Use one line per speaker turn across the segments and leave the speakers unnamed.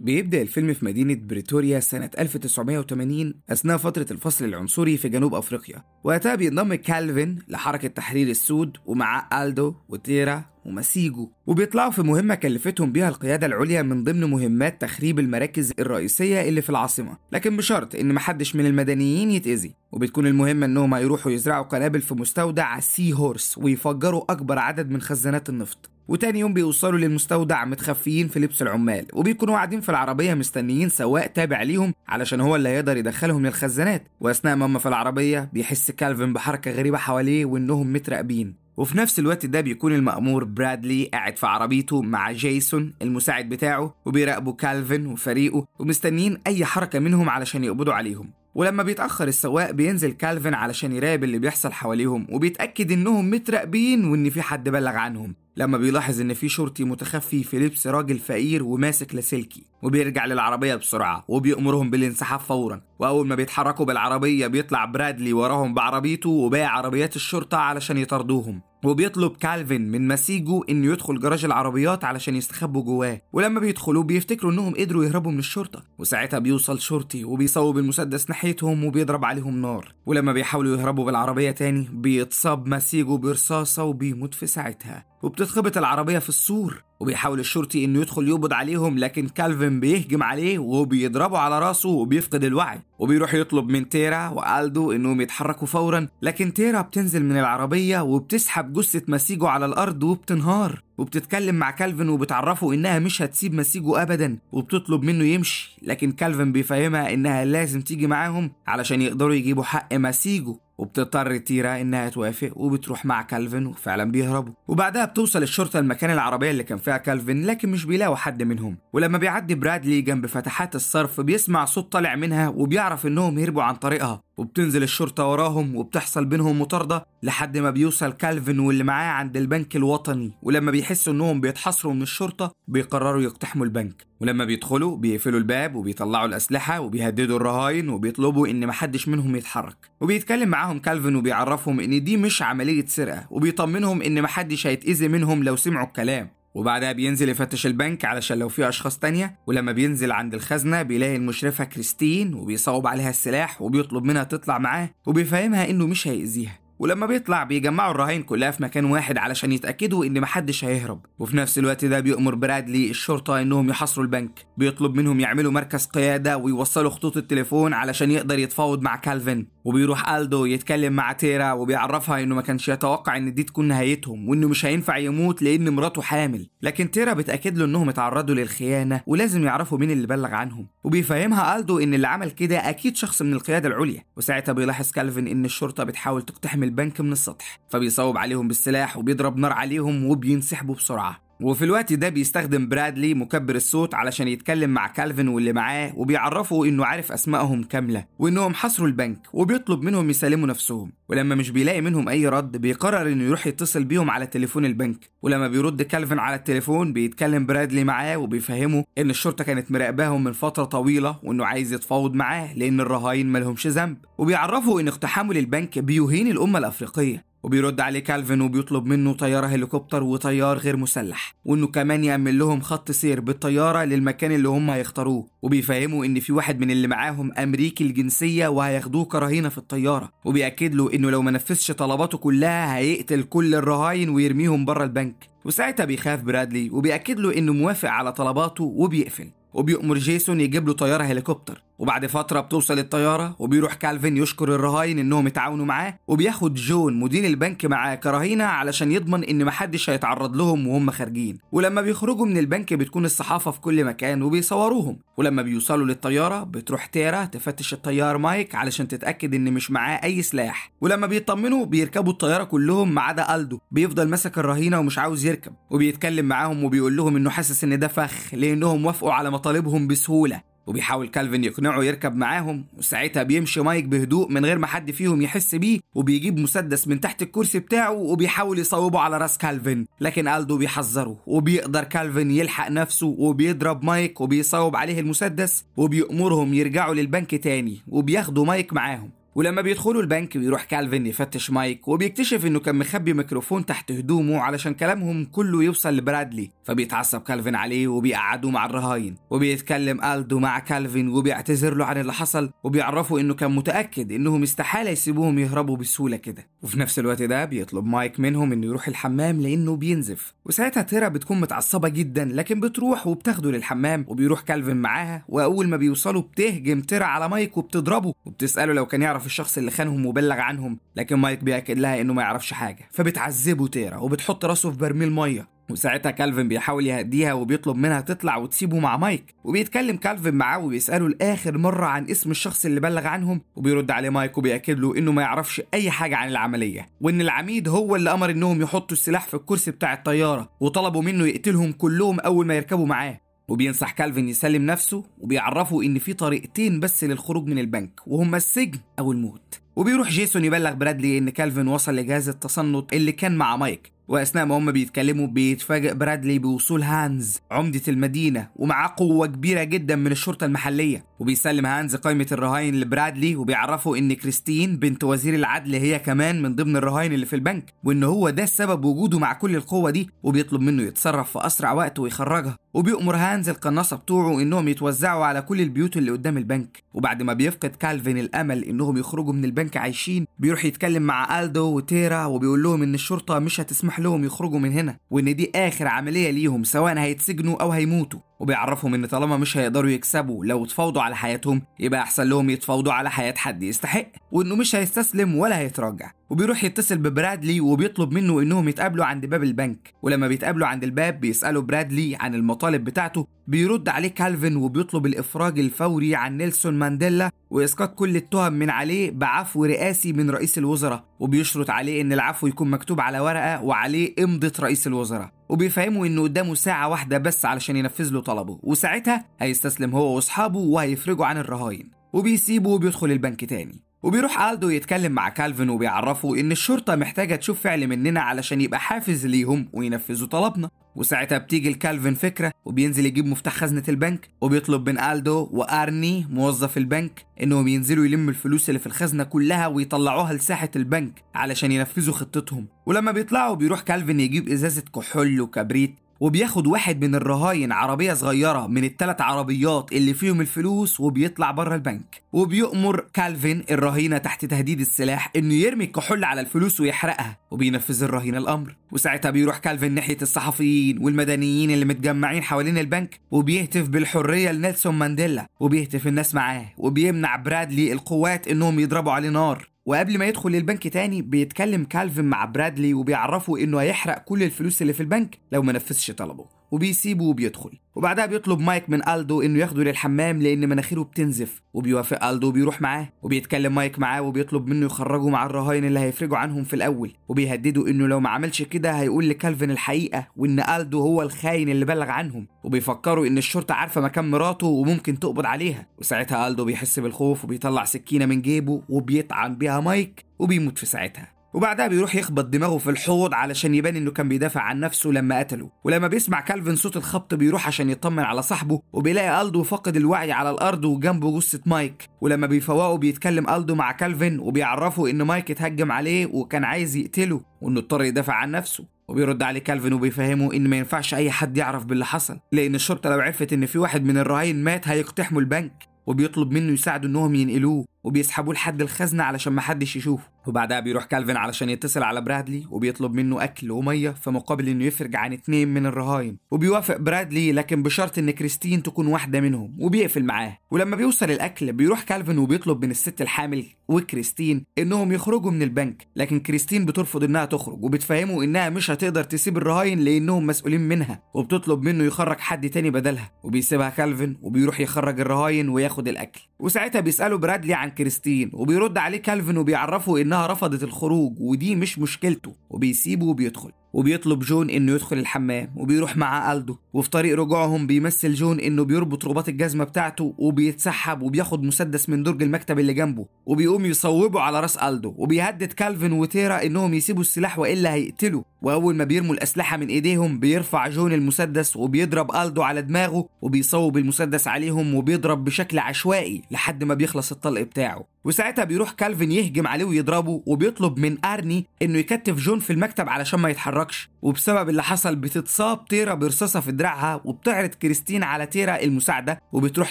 بيبدأ الفيلم في مدينة بريتوريا سنة 1980 أثناء فترة الفصل العنصري في جنوب أفريقيا وقتها بينضم كالفين لحركة تحرير السود ومعاه ألدو وتيرا ومسيجو وبيطلعوا في مهمة كلفتهم بيها القيادة العليا من ضمن مهمات تخريب المراكز الرئيسية اللي في العاصمة لكن بشرط إن محدش من المدنيين يتأذي وبتكون المهمة إنهم هيروحوا يزرعوا قنابل في مستودع سي هورس ويفجروا أكبر عدد من خزانات النفط وتاني يوم بيوصلوا للمستودع متخفيين في لبس العمال وبيكونوا قاعدين في العربيه مستنيين سواق تابع ليهم علشان هو اللي هيقدر يدخلهم للخزانات واثناء ما هم في العربيه بيحس كالفن بحركه غريبه حواليه وانهم متراقبين وفي نفس الوقت ده بيكون المأمور برادلي قاعد في عربيته مع جيسون المساعد بتاعه وبيراقبوا كالفن وفريقه ومستنيين أي حركة منهم علشان يقبضوا عليهم ولما بيتأخر السواق بينزل كالفن علشان يراقب اللي بيحصل حواليهم وبيتأكد إنهم متراقبين وإن في حد بلغ عنهم لما بيلاحظ إن في شرطي متخفي في لبس راجل فقير وماسك لاسلكي وبيرجع للعربية بسرعة وبيأمرهم بالانسحاب فورا وأول ما بيتحركوا بالعربية بيطلع برادلي وراهم بعربيته وباقي عربيات الشرطة علشان يطاردوهم وبيطلب كالفين من مسيجو انه يدخل جراج العربيات علشان يستخبوا جواه ولما بيدخلوا بيفتكروا انهم قدروا يهربوا من الشرطه وساعتها بيوصل شرطي وبيصوب المسدس ناحيتهم وبيضرب عليهم نار ولما بيحاولوا يهربوا بالعربيه تاني بيتصاب مسيجو برصاصه وبيموت في ساعتها وبتتخبط العربيه في السور وبيحاول الشرطي انه يدخل يقبض عليهم لكن كالفن بيهجم عليه وبيضربه على راسه وبيفقد الوعي وبيروح يطلب من تيرا والدو انهم يتحركوا فورا لكن تيرا بتنزل من العربيه وبتسحب جثه مسيجو على الارض وبتنهار وبتتكلم مع كالفن وبتعرفه انها مش هتسيب مسيجو ابدا وبتطلب منه يمشي لكن كالفن بيفهمها انها لازم تيجي معاهم علشان يقدروا يجيبوا حق مسيجو وبتضطر تيرا انها توافق وبتروح مع كالفن وفعلا بيهربوا وبعدها بتوصل الشرطة المكان العربية اللي كان فيها كالفن لكن مش بيلاقوا حد منهم ولما بيعدي برادلي جنب فتحات الصرف بيسمع صوت طالع منها وبيعرف انهم هربوا عن طريقها وبتنزل الشرطة وراهم وبتحصل بينهم مطاردة لحد ما بيوصل كالفن واللي معاه عند البنك الوطني ولما بيحسوا انهم بيتحصروا من الشرطة بيقرروا يقتحموا البنك ولما بيدخلوا بيقفلوا الباب وبيطلعوا الأسلحة وبيهددوا الرهاين وبيطلبوا إن محدش منهم يتحرك وبيتكلم معاهم كالفن وبيعرفهم إن دي مش عملية سرقة وبيطمنهم إن محدش هيتأذي منهم لو سمعوا الكلام وبعدها بينزل يفتش البنك علشان لو في اشخاص تانية ولما بينزل عند الخزنة بيلاقي المشرفة كريستين وبيصوب عليها السلاح وبيطلب منها تطلع معاه وبيفهمها انه مش هيأذيها ولما بيطلع بيجمعوا الرهائن كلها في مكان واحد علشان يتأكدوا إن محدش هيهرب وفي نفس الوقت ده بيأمر برادلي الشرطة إنهم يحاصروا البنك بيطلب منهم يعملوا مركز قيادة ويوصلوا خطوط التليفون علشان يقدر يتفاوض مع كالفن وبيروح الدو يتكلم مع تيرا وبيعرفها انه ما كانش يتوقع ان دي تكون نهايتهم وانه مش هينفع يموت لان مراته حامل لكن تيرا بتاكد له انهم اتعرضوا للخيانه ولازم يعرفوا مين اللي بلغ عنهم وبيفهمها الدو ان اللي عمل كده اكيد شخص من القياده العليا وساعتها بيلاحظ كالفن ان الشرطه بتحاول تقتحم البنك من السطح فبيصوب عليهم بالسلاح وبيضرب نار عليهم وبينسحبوا بسرعه وفي الوقت ده بيستخدم برادلي مكبر الصوت علشان يتكلم مع كالفن واللي معاه وبيعرفه انه عارف اسمائهم كامله وانهم حصروا البنك وبيطلب منهم يسلموا نفسهم ولما مش بيلاقي منهم اي رد بيقرر انه يروح يتصل بيهم على تليفون البنك ولما بيرد كالفن على التليفون بيتكلم برادلي معاه وبيفهمه ان الشرطه كانت مراقباهم من فتره طويله وانه عايز يتفاوض معاه لان الرهاين مالهمش ذنب وبيعرفه ان اقتحامه للبنك بيهين الامه الافريقيه وبيرد عليه كالفن وبيطلب منه طيارة هليكوبتر وطيار غير مسلح وانه كمان يأمن لهم خط سير بالطيارة للمكان اللي هم هيختاروه وبيفهموا ان في واحد من اللي معاهم امريكي الجنسية وهياخدوه كرهينة في الطيارة وبيأكد له انه لو ما نفذش طلباته كلها هيقتل كل الرهاين ويرميهم بره البنك وساعتها بيخاف برادلي وبيأكد له انه موافق على طلباته وبيقفل وبيأمر جيسون يجيب له طيارة هليكوبتر وبعد فترة بتوصل الطيارة وبيروح كالفين يشكر الرهاين إنهم اتعاونوا معاه وبياخد جون مدير البنك معاه كرهينة علشان يضمن إن محدش هيتعرض لهم وهم خارجين ولما بيخرجوا من البنك بتكون الصحافة في كل مكان وبيصوروهم ولما بيوصلوا للطيارة بتروح تيرا تفتش الطيار مايك علشان تتأكد إن مش معاه أي سلاح ولما بيطمنوا بيركبوا الطيارة كلهم ما عدا ألدو بيفضل ماسك الرهينة ومش عاوز يركب وبيتكلم معاهم وبيقول لهم إنه حاسس إن ده فخ لأنهم وافقوا على مطالبهم بسهولة وبيحاول كالفن يقنعه يركب معاهم وساعتها بيمشي مايك بهدوء من غير ما حد فيهم يحس بيه وبيجيب مسدس من تحت الكرسي بتاعه وبيحاول يصوبه على راس كالفن لكن ألدو بيحذره وبيقدر كالفن يلحق نفسه وبيضرب مايك وبيصوب عليه المسدس وبيأمرهم يرجعوا للبنك تاني وبياخدوا مايك معاهم ولما بيدخلوا البنك بيروح كالفين يفتش مايك وبيكتشف انه كان مخبي ميكروفون تحت هدومه علشان كلامهم كله يوصل لبرادلي فبيتعصب كالفين عليه وبيقعده مع الرهاين وبيتكلم الدو مع كالفين وبيعتذر له عن اللي حصل وبيعرفه انه كان متاكد انهم استحاله يسيبوهم يهربوا بسهوله كده وفي نفس الوقت ده بيطلب مايك منهم انه يروح الحمام لانه بينزف وساعتها تيرا بتكون متعصبه جدا لكن بتروح وبتاخده للحمام وبيروح كالفين معاها واول ما بيوصلوا بتهجم تيرا على مايك وبتضربه وبتساله لو كان يعرف الشخص اللي خانهم وبلغ عنهم لكن مايك بيأكد لها انه ما يعرفش حاجه فبتعذبه تيرا وبتحط راسه في برميل ميه وساعتها كالفن بيحاول يهديها وبيطلب منها تطلع وتسيبه مع مايك وبيتكلم كالفن معاه وبيساله لاخر مره عن اسم الشخص اللي بلغ عنهم وبيرد عليه مايك وبياكد له انه ما يعرفش اي حاجه عن العمليه وان العميد هو اللي امر انهم يحطوا السلاح في الكرسي بتاع الطياره وطلبوا منه يقتلهم كلهم اول ما يركبوا معاه وبينصح كالفن يسلم نفسه وبيعرفه إن في طريقتين بس للخروج من البنك وهما السجن أو الموت وبيروح جيسون يبلغ برادلي ان كالفن وصل لجهاز التصنت اللي كان مع مايك واثناء ما هم بيتكلموا بيتفاجئ برادلي بوصول هانز عمده المدينه ومعاه قوه كبيره جدا من الشرطه المحليه وبيسلم هانز قائمه الرهاين لبرادلي وبيعرفه ان كريستين بنت وزير العدل هي كمان من ضمن الرهاين اللي في البنك وان هو ده سبب وجوده مع كل القوه دي وبيطلب منه يتصرف في اسرع وقت ويخرجها وبيأمر هانز القناصه بتوعه انهم يتوزعوا على كل البيوت اللي قدام البنك وبعد ما بيفقد كالفين الامل انهم يخرجوا من البنك عايشين بيروح يتكلم مع الدو وتيرا وبيقول لهم ان الشرطه مش هتسمح لهم يخرجوا من هنا وان دي اخر عمليه ليهم سواء هيتسجنوا او هيموتوا وبيعرفهم ان طالما مش هيقدروا يكسبوا لو اتفاوضوا على حياتهم يبقى احسن لهم يتفاوضوا على حياه حد يستحق وانه مش هيستسلم ولا هيتراجع وبيروح يتصل ببرادلي وبيطلب منه انهم يتقابلوا عند باب البنك ولما بيتقابلوا عند الباب بيسالوا برادلي عن المطالب بتاعته بيرد عليه كالفن وبيطلب الافراج الفوري عن نيلسون مانديلا واسقاط كل التهم من عليه بعفو رئاسي من رئيس الوزراء وبيشرط عليه ان العفو يكون مكتوب على ورقه وعليه امضه رئيس الوزراء وبيفهمه ان قدامه ساعه واحده بس علشان ينفذ له طلبه وساعتها هيستسلم هو واصحابه وهيفرجوا عن الرهاين وبيسيبه وبيدخل البنك تاني وبيروح ألدو يتكلم مع كالفن وبيعرفه إن الشرطة محتاجة تشوف فعل مننا علشان يبقى حافز ليهم وينفذوا طلبنا وساعتها بتيجي لكالفن فكرة وبينزل يجيب مفتاح خزنة البنك وبيطلب من ألدو وأرني موظف البنك إنهم ينزلوا يلموا الفلوس اللي في الخزنة كلها ويطلعوها لساحة البنك علشان ينفذوا خطتهم ولما بيطلعوا بيروح كالفن يجيب إزازة كحول وكبريت وبياخد واحد من الرهاين عربيه صغيره من الثلاث عربيات اللي فيهم الفلوس وبيطلع بره البنك وبيؤمر كالفين الرهينه تحت تهديد السلاح انه يرمي الكحول على الفلوس ويحرقها وبينفذ الرهين الامر وساعتها بيروح كالفين ناحيه الصحفيين والمدنيين اللي متجمعين حوالين البنك وبيهتف بالحريه لنيلسون مانديلا وبيهتف الناس معاه وبيمنع برادلي القوات انهم يضربوا عليه نار وقبل ما يدخل البنك تاني بيتكلم كالفن مع برادلي وبيعرفه انه هيحرق كل الفلوس اللي في البنك لو ما نفذش طلبه وبيسيبه وبيدخل وبعدها بيطلب مايك من ألدو إنه ياخده للحمام لأن مناخيره بتنزف وبيوافق ألدو وبيروح معاه وبيتكلم مايك معاه وبيطلب منه يخرجه مع الرهاين اللي هيفرجوا عنهم في الأول وبيهدده إنه لو ما عملش كده هيقول لكالفن الحقيقة وإن ألدو هو الخاين اللي بلغ عنهم وبيفكروا إن الشرطة عارفة مكان مراته وممكن تقبض عليها وساعتها ألدو بيحس بالخوف وبيطلع سكينة من جيبه وبيطعن بيها مايك وبيموت في ساعتها وبعدها بيروح يخبط دماغه في الحوض علشان يبان انه كان بيدافع عن نفسه لما قتله ولما بيسمع كالفن صوت الخبط بيروح عشان يطمن على صاحبه وبيلاقي الدو فاقد الوعي على الارض وجنبه جثه مايك ولما بيفوقه بيتكلم الدو مع كالفن وبيعرفه ان مايك اتهجم عليه وكان عايز يقتله وانه اضطر يدافع عن نفسه وبيرد عليه كالفن وبيفهمه ان ما ينفعش اي حد يعرف باللي حصل لان الشرطه لو عرفت ان في واحد من الرهاين مات هيقتحموا البنك وبيطلب منه يساعده انهم ينقلوه وبيسحبوه لحد الخزنة علشان محدش يشوفه وبعدها بيروح كالفن علشان يتصل على برادلي وبيطلب منه أكل ومية في مقابل إنه يفرج عن اتنين من الرهاين وبيوافق برادلي لكن بشرط إن كريستين تكون واحدة منهم وبيقفل معاه ولما بيوصل الأكل بيروح كالفن وبيطلب من الست الحامل وكريستين إنهم يخرجوا من البنك لكن كريستين بترفض إنها تخرج وبتفهمه إنها مش هتقدر تسيب الرهاين لأنهم مسؤولين منها وبتطلب منه يخرج حد تاني بدلها وبيسيبها كالفن وبيروح يخرج الرهاين وياخد الأكل وساعتها بيسأله برادلي عن كريستين وبيرد عليه كالفن وبيعرفه إنها رفضت الخروج ودي مش مشكلته وبيسيبه وبيدخل وبيطلب جون انه يدخل الحمام وبيروح مع الدو وفي طريق رجوعهم بيمثل جون انه بيربط رباط الجزمه بتاعته وبيتسحب وبياخد مسدس من درج المكتب اللي جنبه وبيقوم يصوبه على راس الدو وبيهدد كالفن وتيرا انهم يسيبوا السلاح والا هيقتله واول ما بيرموا الاسلحه من ايديهم بيرفع جون المسدس وبيضرب الدو على دماغه وبيصوب المسدس عليهم وبيضرب بشكل عشوائي لحد ما بيخلص الطلق بتاعه وساعتها بيروح كالفن يهجم عليه ويضربه وبيطلب من ارني انه يكتف جون في المكتب علشان ما يتحركش وبسبب اللي حصل بتتصاب تيرا برصاصه في دراعها وبتعرض كريستين على تيرا المساعده وبتروح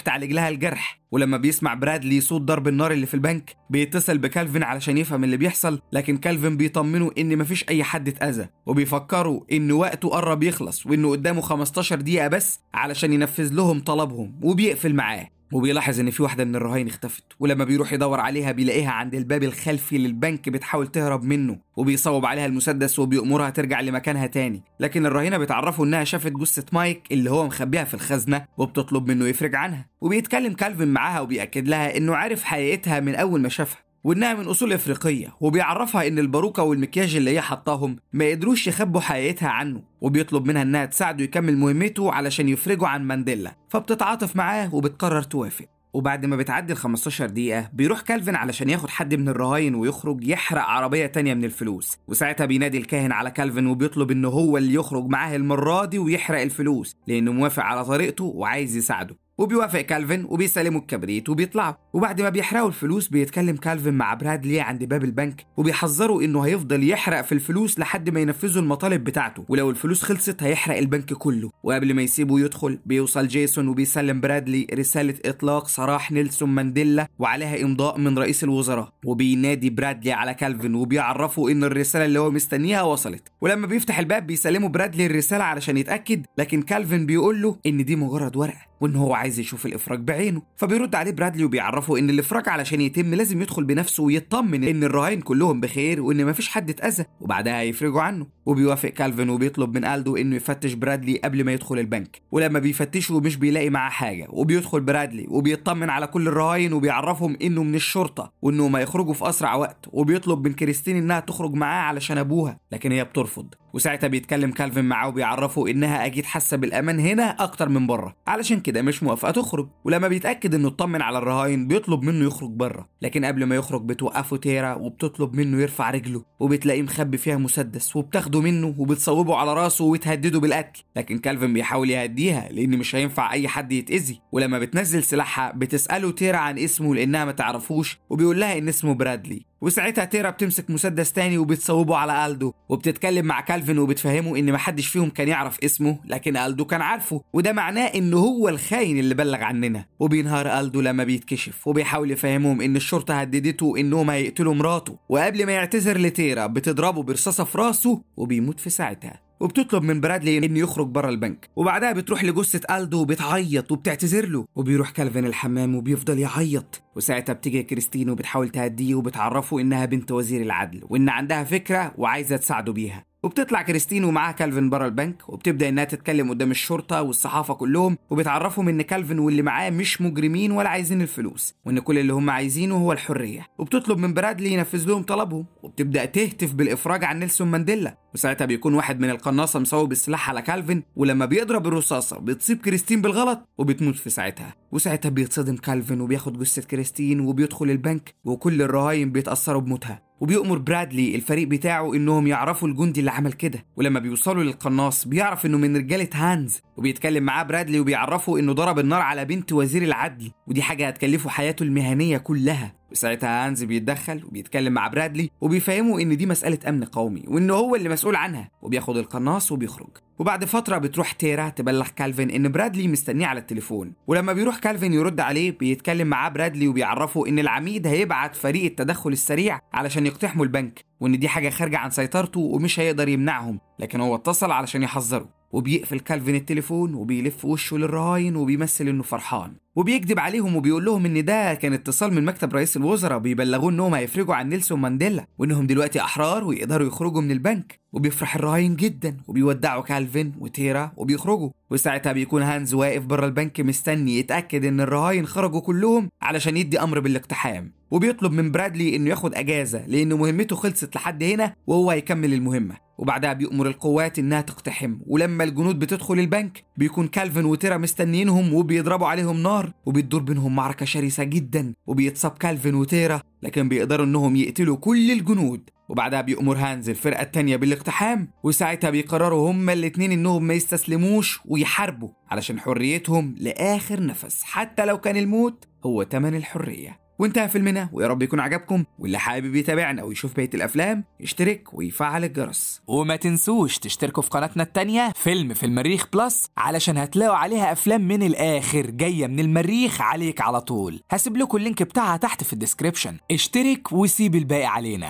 تعالج لها الجرح ولما بيسمع برادلي صوت ضرب النار اللي في البنك بيتصل بكالفن علشان يفهم اللي بيحصل لكن كالفن بيطمنه ان مفيش اي حد اتاذى وبيفكروا ان وقته قرب يخلص وانه قدامه 15 دقيقه بس علشان ينفذ لهم طلبهم وبيقفل معاه وبيلاحظ ان في واحده من الرهاين اختفت ولما بيروح يدور عليها بيلاقيها عند الباب الخلفي للبنك بتحاول تهرب منه وبيصوب عليها المسدس وبيأمرها ترجع لمكانها تاني لكن الرهينه بتعرفه انها شافت جثه مايك اللي هو مخبيها في الخزنه وبتطلب منه يفرج عنها وبيتكلم كالفن معاها وبيأكد لها انه عارف حقيقتها من اول ما شافها وإنها من أصول إفريقية وبيعرفها إن الباروكة والمكياج اللي هي حطاهم ما يقدروش يخبوا حقيقتها عنه وبيطلب منها إنها تساعده يكمل مهمته علشان يفرجوا عن مانديلا فبتتعاطف معاه وبتقرر توافق وبعد ما بتعدي ال 15 دقيقة بيروح كالفن علشان ياخد حد من الرهاين ويخرج يحرق عربية تانية من الفلوس وساعتها بينادي الكاهن على كالفن وبيطلب إن هو اللي يخرج معاه المرة دي ويحرق الفلوس لأنه موافق على طريقته وعايز يساعده وبيوافق كالفن وبيسلموا الكبريت وبيطلعوا وبعد ما بيحرقوا الفلوس بيتكلم كالفن مع برادلي عند باب البنك وبيحذره انه هيفضل يحرق في الفلوس لحد ما ينفذوا المطالب بتاعته ولو الفلوس خلصت هيحرق البنك كله وقبل ما يسيبه يدخل بيوصل جيسون وبيسلم برادلي رسالة اطلاق سراح نيلسون مانديلا وعليها امضاء من رئيس الوزراء وبينادي برادلي على كالفن وبيعرفه ان الرسالة اللي هو مستنيها وصلت ولما بيفتح الباب بيسلموا برادلي الرسالة علشان يتأكد لكن كالفن بيقول له ان دي مجرد ورقة وان هو عايز يشوف الافراج بعينه فبيرد عليه برادلي وبيعرفه ان الافراج علشان يتم لازم يدخل بنفسه ويطمن ان الرهاين كلهم بخير وان مفيش حد اتاذى وبعدها يفرجوا عنه وبيوافق كالفن وبيطلب من ألدو إنه يفتش برادلي قبل ما يدخل البنك ولما بيفتشه مش بيلاقي معاه حاجة وبيدخل برادلي وبيطمن على كل الرهاين وبيعرفهم إنه من الشرطة وإنه ما يخرجوا في أسرع وقت وبيطلب من كريستين إنها تخرج معاه علشان أبوها لكن هي بترفض وساعتها بيتكلم كالفن معاه وبيعرفه انها اكيد حاسه بالامان هنا اكتر من بره علشان كده مش موافقه تخرج ولما بيتاكد انه اطمن على الرهاين بيطلب منه يخرج بره لكن قبل ما يخرج بتوقفه تيرا وبتطلب منه يرفع رجله وبتلاقيه مخبي فيها مسدس وبتاخده بتاخده منه وبتصوبه على راسه وتهدده بالقتل لكن كالفن بيحاول يهديها لان مش هينفع اي حد يتاذي ولما بتنزل سلاحها بتساله تيرا عن اسمه لانها ما تعرفوش وبيقول لها ان اسمه برادلي وساعتها تيرا بتمسك مسدس تاني وبتصوبه على ألدو وبتتكلم مع كالفن وبتفهمه إن محدش فيهم كان يعرف اسمه لكن ألدو كان عارفه وده معناه إن هو الخاين اللي بلغ عننا وبينهار ألدو لما بيتكشف وبيحاول يفهمهم إن الشرطة هددته إنهم هيقتلوا مراته وقبل ما يعتذر لتيرا بتضربه برصاصة في راسه وبيموت في ساعتها وبتطلب من برادلي انه يخرج بره البنك وبعدها بتروح لجثه الدو وبتعيط وبتعتذر له وبيروح كالفين الحمام وبيفضل يعيط وساعتها بتيجي كريستين وبتحاول تهديه وبتعرفه انها بنت وزير العدل وان عندها فكره وعايزه تساعده بيها وبتطلع كريستين ومعاها كالفن بره البنك وبتبدا انها تتكلم قدام الشرطه والصحافه كلهم وبتعرفهم ان كالفن واللي معاه مش مجرمين ولا عايزين الفلوس وان كل اللي هم عايزينه هو الحريه وبتطلب من برادلي ينفذ لهم طلبهم وبتبدا تهتف بالافراج عن نيلسون مانديلا وساعتها بيكون واحد من القناصه مصوب السلاح على كالفن ولما بيضرب الرصاصه بتصيب كريستين بالغلط وبتموت في ساعتها وساعتها بيتصدم كالفن وبياخد جثه كريستين وبيدخل البنك وكل الرهاين بيتاثروا بموتها وبيأمر برادلي الفريق بتاعه انهم يعرفوا الجندي اللي عمل كده ولما بيوصلوا للقناص بيعرف انه من رجاله هانز وبيتكلم معاه برادلي وبيعرفه انه ضرب النار على بنت وزير العدل ودي حاجه هتكلفه حياته المهنيه كلها وساعتها هانز بيتدخل وبيتكلم مع برادلي وبيفهمه ان دي مسألة أمن قومي وإن هو اللي مسؤول عنها وبياخد القناص وبيخرج وبعد فترة بتروح تيرا تبلغ كالفن إن برادلي مستنيه على التليفون ولما بيروح كالفن يرد عليه بيتكلم معاه برادلي وبيعرفه إن العميد هيبعت فريق التدخل السريع علشان يقتحموا البنك وإن دي حاجة خارجة عن سيطرته ومش هيقدر يمنعهم لكن هو اتصل علشان يحذره وبيقفل كالفن التليفون وبيلف وشه للرهاين وبيمثل انه فرحان وبيكذب عليهم وبيقول لهم ان ده كان اتصال من مكتب رئيس الوزراء بيبلغوه انهم هيفرجوا عن نيلسون مانديلا وانهم دلوقتي احرار ويقدروا يخرجوا من البنك وبيفرح الرهاين جدا وبيودعوا كالفن وتيرا وبيخرجوا وساعتها بيكون هانز واقف بره البنك مستني يتاكد ان الرهاين خرجوا كلهم علشان يدي امر بالاقتحام وبيطلب من برادلي انه ياخد اجازه لان مهمته خلصت لحد هنا وهو هيكمل المهمه وبعدها بيأمر القوات انها تقتحم ولما الجنود بتدخل البنك بيكون كالفن وتيرا مستنيينهم وبيضربوا عليهم نار وبتدور بينهم معركه شرسه جدا وبيتصاب كالفن وتيرا لكن بيقدروا انهم يقتلوا كل الجنود وبعدها بيأمر هانز الفرقة الثانيه بالاقتحام وساعتها بيقرروا هما الاثنين انهم ما يستسلموش ويحاربوا علشان حريتهم لآخر نفس حتى لو كان الموت هو تمن الحرية وانتهى فيلمنا ويا رب يكون عجبكم واللي حابب يتابعنا او يشوف بقيه الافلام يشترك ويفعل الجرس وما تنسوش تشتركوا في قناتنا التانية فيلم في المريخ بلس علشان هتلاقوا عليها افلام من الاخر جايه من المريخ عليك على طول هسيب لكم اللينك بتاعها تحت في الديسكربشن اشترك وسيب الباقي علينا